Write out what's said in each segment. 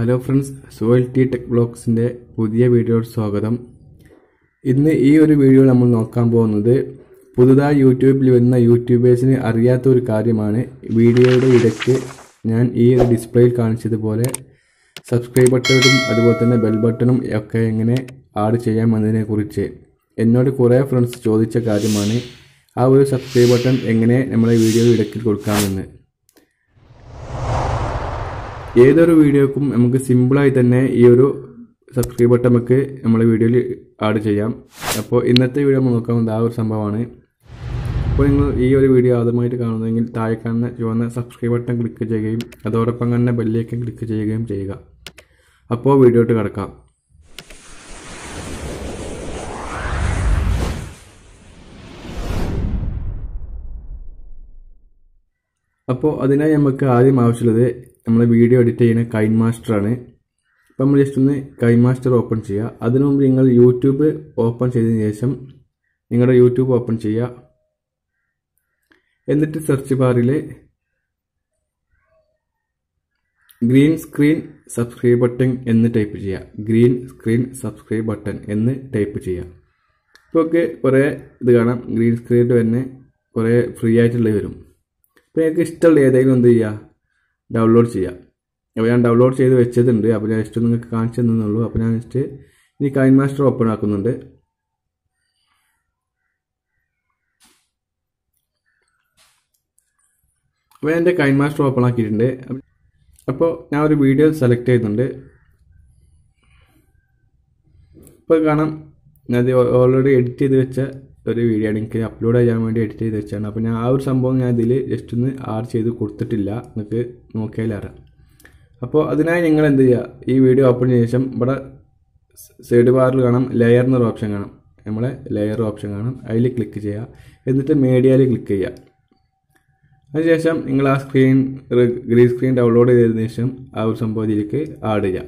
hello friends Soyal T tech ബ്ലോഗ്സിൻ്റെ പുതിയ വീഡിയോയോട് സ്വാഗതം ഇന്ന് ഈ ഒരു വീഡിയോ നമ്മൾ നോക്കാൻ പോകുന്നത് പുതുതായി യൂട്യൂബിൽ വരുന്ന യൂട്യൂബേഴ്സിന് അറിയാത്ത ഒരു കാര്യമാണ് വീഡിയോയുടെ ഇടയ്ക്ക് ഞാൻ ഈ ഒരു ഡിസ്പ്ലേയിൽ കാണിച്ചതുപോലെ സബ്സ്ക്രൈബ് ബട്ടണും അതുപോലെ തന്നെ ബെൽ ബട്ടണും ഒക്കെ എങ്ങനെ ആഡ് ചെയ്യാം എന്നതിനെക്കുറിച്ച് എന്നോട് കുറേ ഫ്രണ്ട്സ് ചോദിച്ച കാര്യമാണ് ആ ഒരു സബ്സ്ക്രൈബ് ബട്ടൺ എങ്ങനെ നമ്മളെ വീഡിയോ ഇടയ്ക്ക് കൊടുക്കാമെന്ന് ഏതൊരു വീഡിയോക്കും നമുക്ക് സിമ്പിളായി തന്നെ ഈ ഒരു സബ്സ്ക്രൈബ് ബട്ടൺ നമുക്ക് നമ്മളെ വീഡിയോയിൽ ആഡ് ചെയ്യാം അപ്പോൾ ഇന്നത്തെ വീഡിയോ നമ്മൾ നോക്കാവുന്നത് ആ ഒരു സംഭവമാണ് അപ്പോൾ നിങ്ങൾ ഈ ഒരു വീഡിയോ ആദ്യമായിട്ട് കാണുന്നതെങ്കിൽ താഴെ കാണുന്ന ചുവന്ന സബ്സ്ക്രൈബ് ബട്ടൺ ക്ലിക്ക് ചെയ്യുകയും അതോടൊപ്പം തന്നെ ബെല്ലിലേക്ക് ക്ലിക്ക് ചെയ്യുകയും ചെയ്യുക അപ്പോൾ വീഡിയോട്ട് കിടക്കാം അപ്പോൾ അതിനായി നമുക്ക് ആദ്യം ആവശ്യമുള്ളത് നമ്മൾ വീഡിയോ എഡിറ്റ് ചെയ്യുന്ന കൈൻ ആണ് ഇപ്പം നമ്മൾ ജസ്റ്റ് ഒന്ന് കൈൻ മാസ്റ്റർ ഓപ്പൺ ചെയ്യുക അതിനു മുമ്പ് നിങ്ങൾ യൂട്യൂബ് ഓപ്പൺ ചെയ്തതിന് ശേഷം നിങ്ങളുടെ യൂട്യൂബ് ഓപ്പൺ ചെയ്യുക എന്നിട്ട് സെർച്ച് ബാറിൽ ഗ്രീൻ സ്ക്രീൻ സബ്സ്ക്രൈബ് ബട്ടൺ എന്ന് ടൈപ്പ് ചെയ്യുക ഗ്രീൻ സ്ക്രീൻ സബ്സ്ക്രൈബ് ബട്ടൺ എന്ന് ടൈപ്പ് ചെയ്യുക ഇപ്പോൾ ഒക്കെ കുറേ ഇത് കാണാം ഗ്രീൻ സ്ക്രീനിൽ തന്നെ കുറേ ഫ്രീ ആയിട്ടുള്ളത് വരും അപ്പോൾ നിങ്ങൾക്ക് ഇഷ്ടമുള്ള ഏതെങ്കിലും എന്ത് ചെയ്യുക ഡൗൺലോഡ് ചെയ്യാം അപ്പോൾ ഞാൻ ഡൗൺലോഡ് ചെയ്ത് വെച്ചതുണ്ട് അപ്പോൾ ഞാൻ ജസ്റ്റ് നിങ്ങൾക്ക് കാണിച്ചു തന്നുള്ളൂ അപ്പോൾ ഞാൻ ജസ്റ്റ് ഇനി കൈൻ മാസ്റ്റർ ഓപ്പൺ ആക്കുന്നുണ്ട് അപ്പോൾ എൻ്റെ കൈൻ മാസ്റ്റർ ഓപ്പൺ ആക്കിയിട്ടുണ്ട് അപ്പോൾ ഞാൻ ഒരു വീഡിയോ സെലക്ട് ചെയ്യുന്നുണ്ട് ഇപ്പോൾ കാണാം ഞാനത് ഓൾറെഡി എഡിറ്റ് ചെയ്ത് വെച്ച ഒരു വീഡിയോ ആണ് എനിക്ക് അപ്ലോഡ് ചെയ്യാൻ വേണ്ടി എഡിറ്റ് ചെയ്ത് വെച്ചാണ് അപ്പോൾ ഞാൻ ആ ഒരു സംഭവം ഞാൻ ഇതിൽ ജസ്റ്റ് ഒന്ന് ആഡ് ചെയ്ത് കൊടുത്തിട്ടില്ല നിങ്ങൾക്ക് നോക്കിയാൽ അറിയാം അപ്പോൾ അതിനായി നിങ്ങൾ എന്ത് ചെയ്യുക ഈ വീഡിയോ ഓപ്പൺ ചെയ്ത ശേഷം ഇവിടെ സൈഡ് ബാറിൽ കാണാം ലെയർ എന്നൊരു ഓപ്ഷൻ കാണാം നമ്മളെ ലെയർ ഓപ്ഷൻ കാണാം അതിൽ ക്ലിക്ക് ചെയ്യുക എന്നിട്ട് മീഡിയയിൽ ക്ലിക്ക് ചെയ്യുക അതിനുശേഷം നിങ്ങൾ ആ സ്ക്രീൻ ഗ്രീൻ സ്ക്രീൻ ഡൗൺലോഡ് ചെയ്ത ശേഷം ആ ഒരു ഇതിലേക്ക് ആഡ് ചെയ്യാം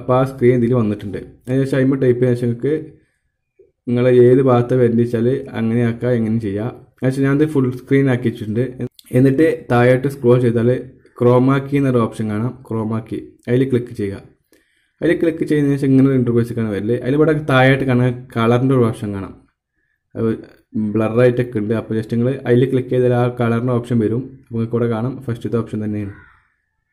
അപ്പോൾ ആ സ്ക്രീൻ ഇതിൽ വന്നിട്ടുണ്ട് അതിനുശേഷം അതിമ്പോൾ ടൈപ്പ് ചെയ്യുന്ന ശേഷം നിങ്ങൾ ഏത് ഭാഗത്ത് വരണ്ടിച്ചാൽ അങ്ങനെ ആക്കുക എങ്ങനെ ചെയ്യാം എന്നുവെച്ചാൽ ഞാനത് ഫുൾ സ്ക്രീൻ ആക്കിയിട്ടുണ്ട് എന്നിട്ട് താഴോട്ട് സ്ക്രോൾ ചെയ്താൽ ക്രോമാക്കി എന്നൊരു ഓപ്ഷൻ കാണാം ക്രോമാക്കി അതിൽ ക്ലിക്ക് ചെയ്യുക അതിൽ ക്ലിക്ക് ചെയ്യുന്നതിന് ശേഷം ഇങ്ങനെ ഒരു ഇൻ്റർവ്യൂസൊക്കെയാണ് വരല് അതിൽ ഇവിടെ താഴായിട്ട് കാണാൻ കളറിൻ്റെ ഒരു ഓപ്ഷൻ കാണാം അത് ബ്ലറായിട്ടൊക്കെ ഉണ്ട് അപ്പോൾ ജസ്റ്റ് നിങ്ങൾ അതിൽ ക്ലിക്ക് ചെയ്താൽ ആ കളറിൻ്റെ ഓപ്ഷൻ വരും നിങ്ങൾക്ക് ഇവിടെ കാണാം ഫസ്റ്റത്തെ ഓപ്ഷൻ തന്നെയാണ്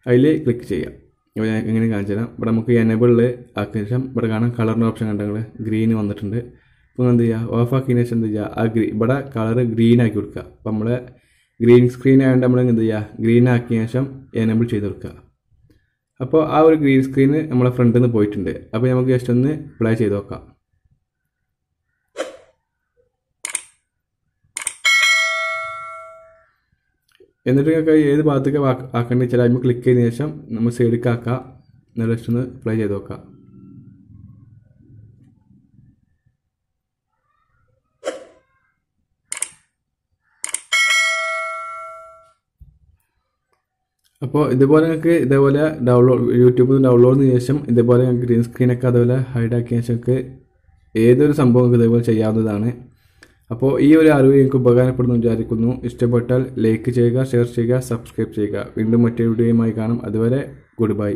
അതിൽ ക്ലിക്ക് ചെയ്യാം ഇപ്പോൾ ഞാൻ എങ്ങനെ കാണിച്ചു തരാം ഇവിടെ നമുക്ക് എനബിളിൽ ആക്കിയ ശേഷം ഇവിടെ കാണാം കളറിൻ്റെ ഓപ്ഷൻ കണ്ടെങ്കിൽ ഗ്രീൻ വന്നിട്ടുണ്ട് ഇപ്പം എന്ത് ചെയ്യുക ആക്കിയതിന് ശേഷം എന്ത് ചെയ്യുക ആ ഗ്രീ ഇവിടെ കളർ ഗ്രീൻ ആക്കി കൊടുക്കുക അപ്പോൾ നമ്മളെ ഗ്രീൻ സ്ക്രീൻ ആയതുകൊണ്ട് നമ്മൾ എന്ത് ചെയ്യുക ഗ്രീൻ ആക്കിയ ശേഷം എനേബിൾ ചെയ്ത് കൊടുക്കുക അപ്പോൾ ആ ഒരു ഗ്രീൻ സ്ക്രീന് നമ്മളെ ഫ്രണ്ടിൽ നിന്ന് പോയിട്ടുണ്ട് അപ്പോൾ നമുക്ക് ജസ്റ്റ് ഒന്ന് പ്ലേ ചെയ്ത് നോക്കാം എന്നിട്ട് നിങ്ങൾക്ക് ഏത് ഭാഗത്തേക്ക് ആക്കേണ്ടി വെച്ചാൽ അതിന് ക്ലിക്ക് ചെയ്തതിന് ശേഷം നമ്മൾ സൈഡിലേക്ക് ആക്കുക എന്നിട്ട് ജസ്റ്റ് ഒന്ന് പ്ലേ ചെയ്ത് നോക്കാം അപ്പോൾ ഇതുപോലെ നിങ്ങൾക്ക് ഇതേപോലെ ഡൗൺലോഡ് യൂട്യൂബിൽ നിന്ന് ഡൗൺലോഡ് ചെയ്ത ശേഷം ഇതേപോലെ നിങ്ങൾക്ക് ഗ്രീൻ സ്ക്രീനൊക്കെ അതേപോലെ ഹൈഡ് ആക്കിയ ശേഷം ഏതൊരു സംഭവം നിങ്ങൾക്ക് ഇതേപോലെ ചെയ്യാവുന്നതാണ് അപ്പോൾ ഈ ഒരു അറിവ് നിങ്ങൾക്ക് ഉപകാരപ്പെടുന്നു വിചാരിക്കുന്നു ഇഷ്ടപ്പെട്ടാൽ ലൈക്ക് ചെയ്യുക ഷെയർ ചെയ്യുക സബ്സ്ക്രൈബ് ചെയ്യുക വീണ്ടും മറ്റൊരു വീഡിയോയുമായി കാണും അതുവരെ ഗുഡ് ബൈ